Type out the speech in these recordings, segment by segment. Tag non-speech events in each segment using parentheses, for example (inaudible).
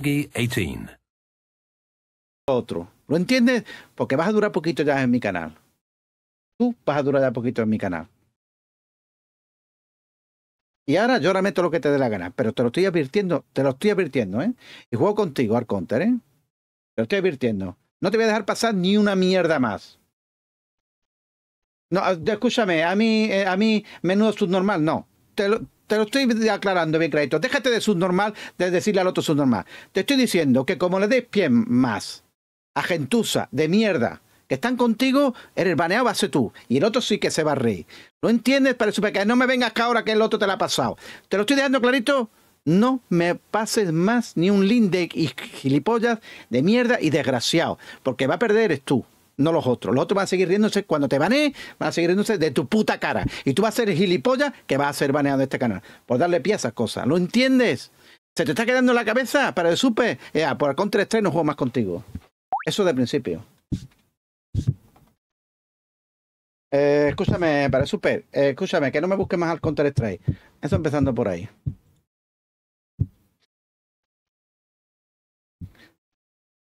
18. Otro. ¿Lo entiendes? Porque vas a durar poquito ya en mi canal. Tú vas a durar ya poquito en mi canal. Y ahora yo ahora meto lo que te dé la gana, pero te lo estoy advirtiendo, te lo estoy advirtiendo, ¿eh? Y juego contigo al counter, ¿eh? Te lo estoy advirtiendo. No te voy a dejar pasar ni una mierda más. No, ah, escúchame, a mí, eh, a mí, menudo subnormal, no. Te lo, te lo estoy aclarando bien clarito. Déjate de subnormal, de decirle al otro subnormal. Te estoy diciendo que como le des pie más a gentuza de mierda que están contigo, el baneado vas a ser tú. Y el otro sí que se va a reír. ¿Lo entiendes? Para que no me vengas acá ahora que el otro te la ha pasado. ¿Te lo estoy dejando clarito? No me pases más ni un link de gilipollas, de mierda y desgraciado. Porque va a perder es tú no los otros. Los otros van a seguir riéndose cuando te banees van a seguir riéndose de tu puta cara. Y tú vas a ser el gilipollas que va a ser baneado de este canal. Por darle pie a esas cosas. ¿Lo entiendes? ¿Se te está quedando la cabeza para el super? Ya, eh, por el contra Strike no juego más contigo. Eso de principio. Eh, escúchame, para el Super, eh, escúchame, que no me busques más al Counter Strike. Eso empezando por ahí.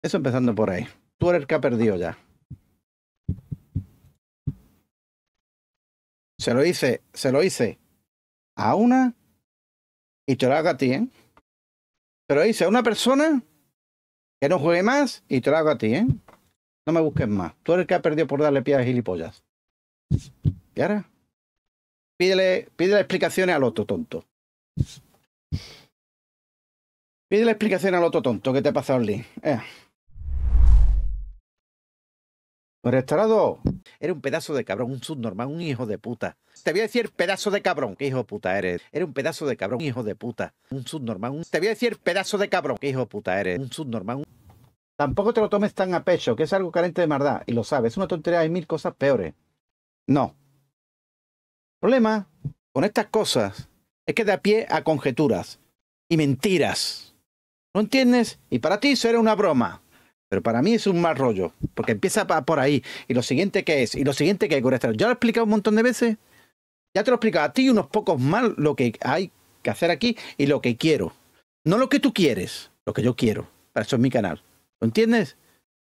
Eso empezando por ahí. Tú eres el que ha perdido ya. Se lo hice, se lo hice a una y te lo hago a ti, ¿eh? Se lo hice a una persona que no juegue más y te lo hago a ti, ¿eh? No me busques más. Tú eres el que ha perdido por darle pie a gilipollas. ¿Y ahora? Pídele, pídele explicaciones al otro tonto. Pídele explicaciones al otro tonto que te ha pasado el link. Eh. Restaurado. Era un pedazo de cabrón, un subnormal, un hijo de puta. Te voy a decir pedazo de cabrón. ¿Qué hijo de puta eres? Era un pedazo de cabrón, un hijo de puta. Un subnormal. Te voy a decir pedazo de cabrón. ¿Qué hijo de puta eres? Un subnormal. Tampoco te lo tomes tan a pecho, que es algo carente de maldad. Y lo sabes, es una tontería, hay mil cosas peores. No. El problema con estas cosas es que da pie a conjeturas y mentiras. ¿No entiendes? Y para ti eso era una broma. Pero para mí es un mal rollo, porque empieza por ahí. Y lo siguiente que es, y lo siguiente que hay con Ya lo he explicado un montón de veces. Ya te lo he explicado a ti unos pocos mal lo que hay que hacer aquí y lo que quiero. No lo que tú quieres, lo que yo quiero. Para eso es mi canal. ¿Lo entiendes?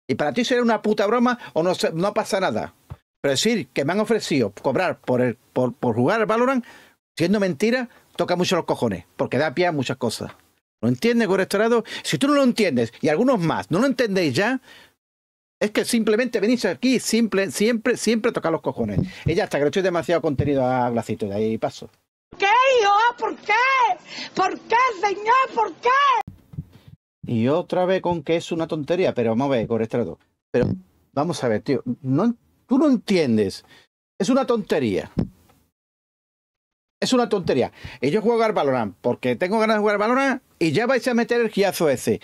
Y para ti será una puta broma o no, pasa nada. Pero decir que me han ofrecido cobrar por, por jugar al Valorant, siendo mentira, toca mucho los cojones, porque da pie a muchas cosas. ¿Lo entiendes correctorado? Si tú no lo entiendes, y algunos más, no lo entendéis ya, es que simplemente venís aquí, simple, siempre, siempre tocar los cojones. Y ya está, que le estoy demasiado contenido a Blacito, de ahí paso. ¿Qué, hijo? ¿Por qué? ¿Por qué, señor? ¿Por qué? Y otra vez con que es una tontería, pero vamos a ver, correctorado. Pero vamos a ver, tío, no, tú no entiendes. Es una tontería es una tontería. Y yo juego al porque tengo ganas de jugar al y ya vais a meter el guiazo ese.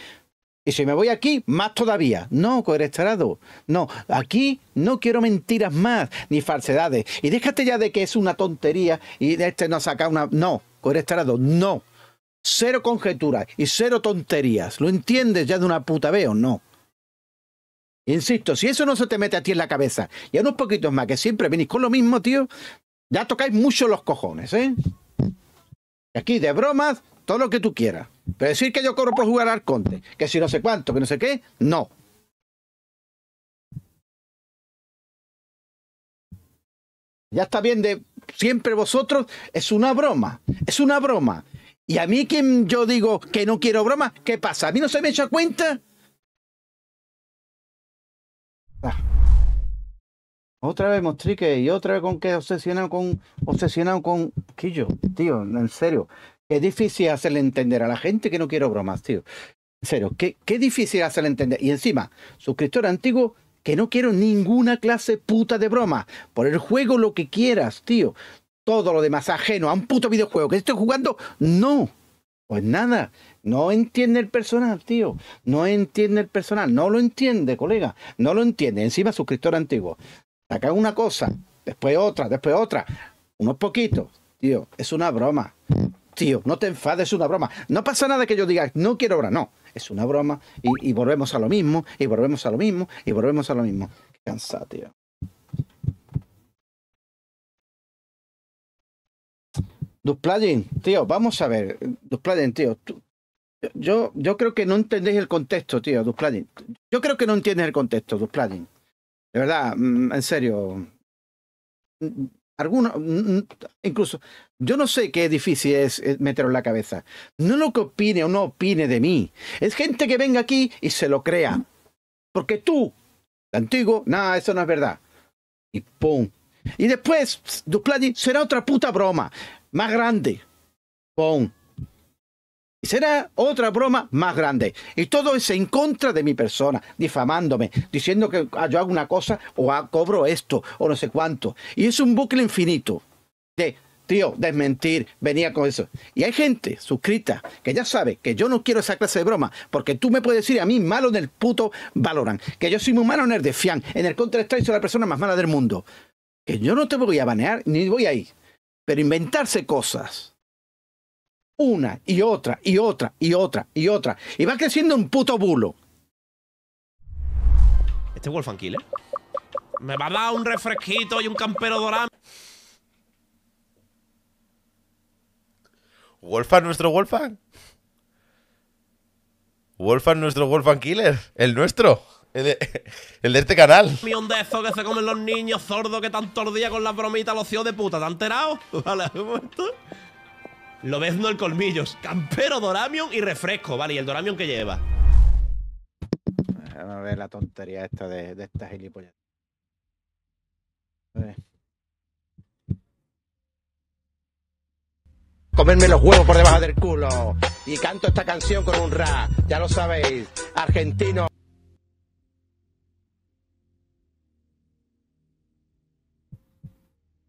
Y si me voy aquí, más todavía. No, coerestarado. No, aquí no quiero mentiras más, ni falsedades. Y déjate ya de que es una tontería y de este no saca una. No, coerestarado, no. Cero conjeturas y cero tonterías. ¿Lo entiendes ya de una puta vez o no? Insisto, si eso no se te mete a ti en la cabeza y a unos poquitos más que siempre venís con lo mismo, tío, ya tocáis mucho los cojones, ¿eh? Aquí de bromas, todo lo que tú quieras. Pero decir que yo corro por jugar al conte, que si no sé cuánto, que no sé qué, no. Ya está bien de siempre vosotros, es una broma, es una broma. Y a mí quien yo digo que no quiero broma, ¿qué pasa? ¿A mí no se me echa cuenta? Ah. Otra vez Mostrique y otra vez con que obsesionado con obsesionado con Quillo, tío, en serio. Qué difícil hacerle entender a la gente que no quiero bromas, tío. En serio, qué, qué difícil hacerle entender. Y encima, suscriptor antiguo que no quiero ninguna clase puta de broma. Por el juego lo que quieras, tío. Todo lo demás ajeno a un puto videojuego que estoy jugando, no. Pues nada, no entiende el personal, tío. No entiende el personal, no lo entiende, colega. No lo entiende. Encima, suscriptor antiguo sacan una cosa, después otra, después otra, unos poquitos. Tío, es una broma. Tío, no te enfades, es una broma. No pasa nada que yo diga, no quiero obra, no. Es una broma y, volvemos a lo mismo, y volvemos a lo mismo, y volvemos a lo mismo. Cansado, tío. Dupladin, tío, vamos a ver. Dupladin, tío. Tú, yo, yo creo que no entendéis el contexto, tío, Dupladin. Yo creo que no entiendes el contexto, Dupladin. De verdad, mm, en serio. Mm, alguno mm, incluso, yo no sé qué difícil es eh, meterlo en la cabeza. No lo que opine o no opine de mí. Es gente que venga aquí y se lo crea. Porque tú, antiguo, nada, eso no es verdad. Y pum. Y después, Dupladi será otra puta broma. Más grande. Pum será otra broma más grande. Y todo es en contra de mi persona, difamándome, diciendo que ah, yo hago una cosa o ah, cobro esto o no sé cuánto. Y es un bucle infinito de, tío, desmentir, venía con eso. Y hay gente suscrita que ya sabe que yo no quiero esa clase de broma, porque tú me puedes decir a mí malo en el puto Valorant, que yo soy muy malo en el Defiant, en el Counter-Strike soy la persona más mala del mundo. Que yo no te voy a banear ni voy ahí, Pero inventarse cosas una y otra y otra y otra y otra. Y va creciendo un puto bulo. ¿Este es Wolfgang Killer? Me va a dar un refresquito y un campero dorado. ¿Wolfan nuestro Wolfan? ¿Wolfan nuestro Wolfan Killer? ¿El nuestro? El de, este canal. Millón de que se comen los niños sordos que tanto los con las bromitas los tíos de puta. ¿Te han enterado? (laughs) Vale, lo ves, ¿no? el colmillos. Campero, Doramion y refresco. Vale, ¿y el Doramion que lleva? a ver la tontería esta de, estas esta gilipollas. A ver. comerme los huevos por debajo del culo. Y canto esta canción con un rap, ya lo sabéis, argentino.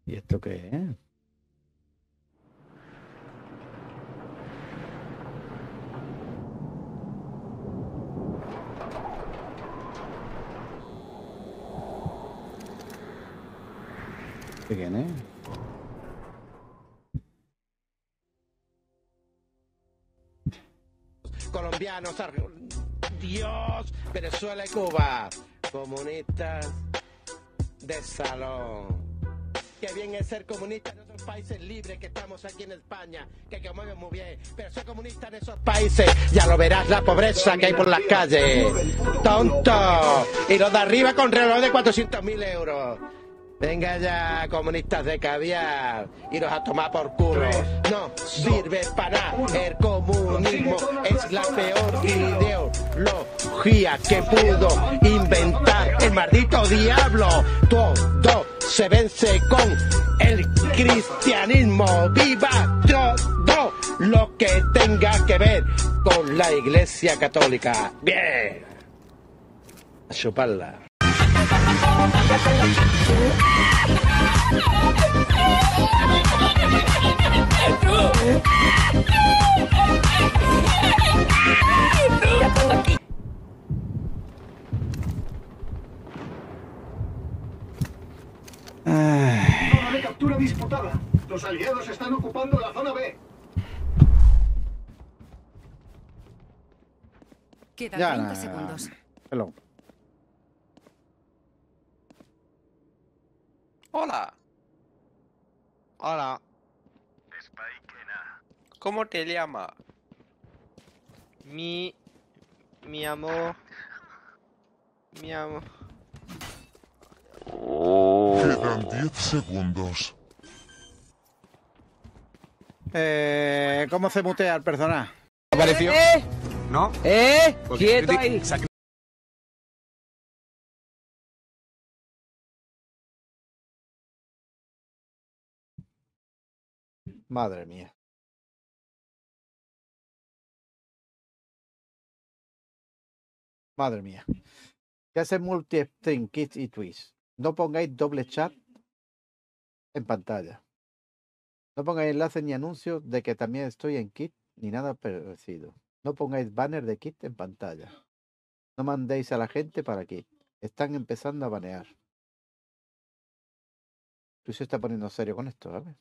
¿Y esto qué es? Colombianos Colombianos, Dios, Venezuela y Cuba, comunistas de salón. Qué bien es ser comunista en otros países libres que estamos aquí en España, que comemos muy bien. Pero ser comunista en esos países, ya lo verás la pobreza que hay por las calles. Tonto. Y los de arriba con reloj de 400 mil euros. Venga ya, comunistas de caviar, iros a tomar por culo. No sirve para El comunismo es la peor ideología que pudo inventar el maldito diablo. Todo se vence con el cristianismo. ¡Viva todo lo que tenga que ver con la iglesia católica! ¡Bien! A chuparla. Los aliados están ocupando la zona B. Quedan 30 segundos. Hola. Hola. ¿Cómo te llama? Mi... Mi amor... Mi amor... Quedan 10 segundos. Eh, ¿Cómo se mutea el personaje? Eh, ¿Eh? ¿No? ¿Eh? Madre mía. Madre mía. ¿Qué hace multi string kit y twist? No pongáis doble chat en pantalla. No pongáis enlaces ni anuncios de que también estoy en kit ni nada parecido. No pongáis banner de kit en pantalla. No mandéis a la gente para kit. Están empezando a banear. Tú se está poniendo serio con esto, ¿sabes?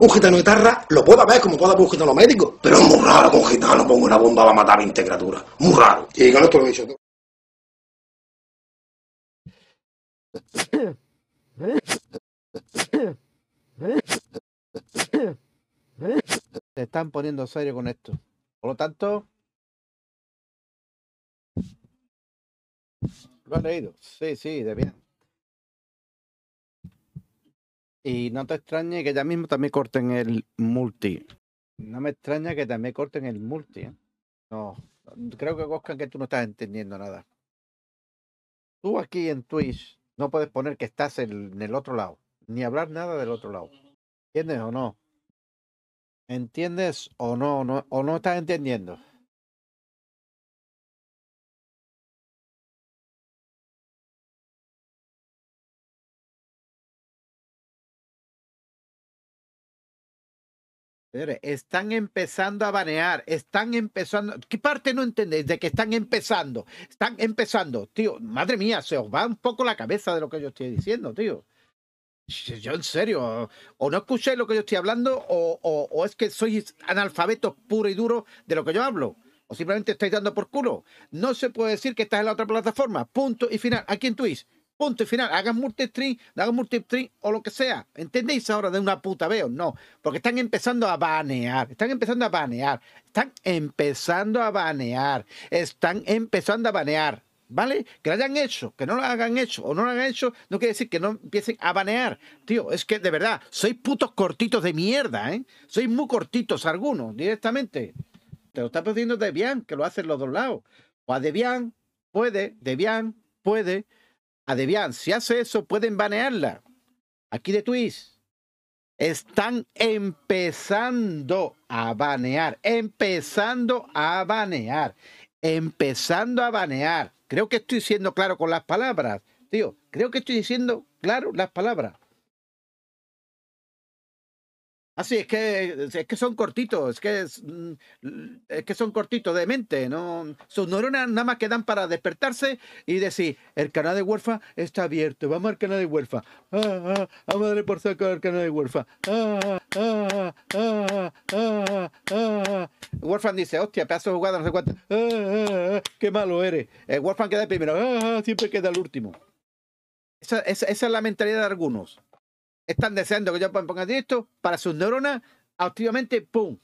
Un gitano guitarra lo puedo ver como puedo ver un gitano médico, pero es muy raro con un gitano ponga una bomba va a matar 20 integratura. Muy raro. Y con esto lo he dicho Te están poniendo serio con esto. Por lo tanto, lo han leído. Sí, sí, de bien. Y no te extrañe que ya mismo también corten el multi. No me extraña que también corten el multi. ¿eh? No, creo que Oscar que tú no estás entendiendo nada. Tú aquí en Twitch no puedes poner que estás en el otro lado, ni hablar nada del otro lado. ¿Entiendes o no? ¿Entiendes o no o no estás entendiendo? Están empezando a banear, están empezando. ¿Qué parte no entendéis de que están empezando? Están empezando, tío. Madre mía, se os va un poco la cabeza de lo que yo estoy diciendo, tío. Yo en serio, o no escuché lo que yo estoy hablando, o, o, es que sois analfabetos puro y duro de lo que yo hablo, o simplemente estáis dando por culo. No se puede decir que estás en la otra plataforma. Punto y final. Aquí en Twitch punto y final. Hagan multi-string, hagan multi o lo que sea. ¿Entendéis ahora de una puta veo? No, porque están empezando a banear, están empezando a banear, están empezando a banear, están empezando a banear. ¿Vale? Que lo hayan hecho, que no lo hagan hecho o no lo hayan hecho, no quiere decir que no empiecen a banear. Tío, es que de verdad, sois putos cortitos de mierda, ¿eh? Sois muy cortitos algunos, directamente. Te lo está pidiendo Debian, que lo hacen los dos lados. O a Debian, puede, Debian, puede, a Debian. Si hace eso, pueden banearla. Aquí de Twitch. Están empezando a banear. Empezando a banear. Empezando a banear. Creo que estoy siendo claro con las palabras. Tío, creo que estoy diciendo claro las palabras. Así ah, es que, es que son cortitos, es que, mm, que son cortitos de mente, ¿no? Mm, sus neuronas nada más quedan para despertarse y decir, el canal de huerfa está abierto, vamos al canal de huerfa, ah, ah, vamos a darle por saco al canal de huerfa. Warfan dice, hostia, pedazo de jugada, no sé cuánto, qué malo eres. El Warfan queda el primero, siempre queda el último. esa es la mentalidad de algunos están deseando que yo ponga esto para sus neuronas activamente, ¡pum!